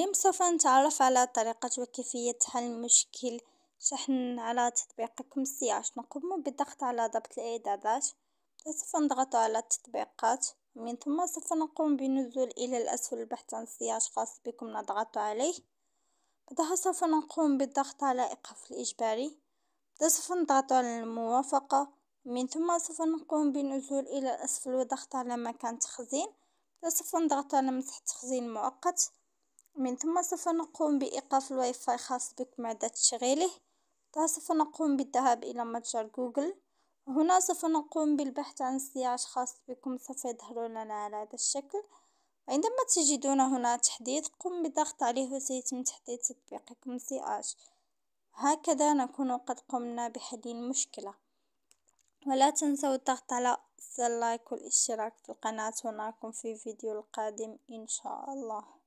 اليوم سوف نتعرف على طريقة وكيفية حل مشكل شحن على تطبيقكم سياش نقوم بالضغط على ضبط الإعدادات سوف نضغط على التطبيقات من ثم سوف نقوم بالنزول إلى الأسفل البحث عن سياش خاص بكم نضغط عليه بعدها سوف نقوم بالضغط على إيقاف الإجباري سوف نضغط على الموافقة من ثم سوف نقوم بالنزول إلى الأسفل وضغط على مكان تخزين سوف نضغط على مسح تخزين مؤقت من ثم سوف نقوم بإيقاف الواي فاي خاص بك بعد تشغيله سوف نقوم بالذهاب إلى متجر جوجل هنا سوف نقوم بالبحث عن سياج خاص بكم سوف يظهر لنا على هذا الشكل عندما تجدون هنا تحديث قم بالضغط عليه وسيتم تحديث تطبيقكم سياج هكذا نكون قد قمنا بحل المشكلة ولا تنسوا الضغط على زر والاشتراك في القناة ونراكم في فيديو القادم إن شاء الله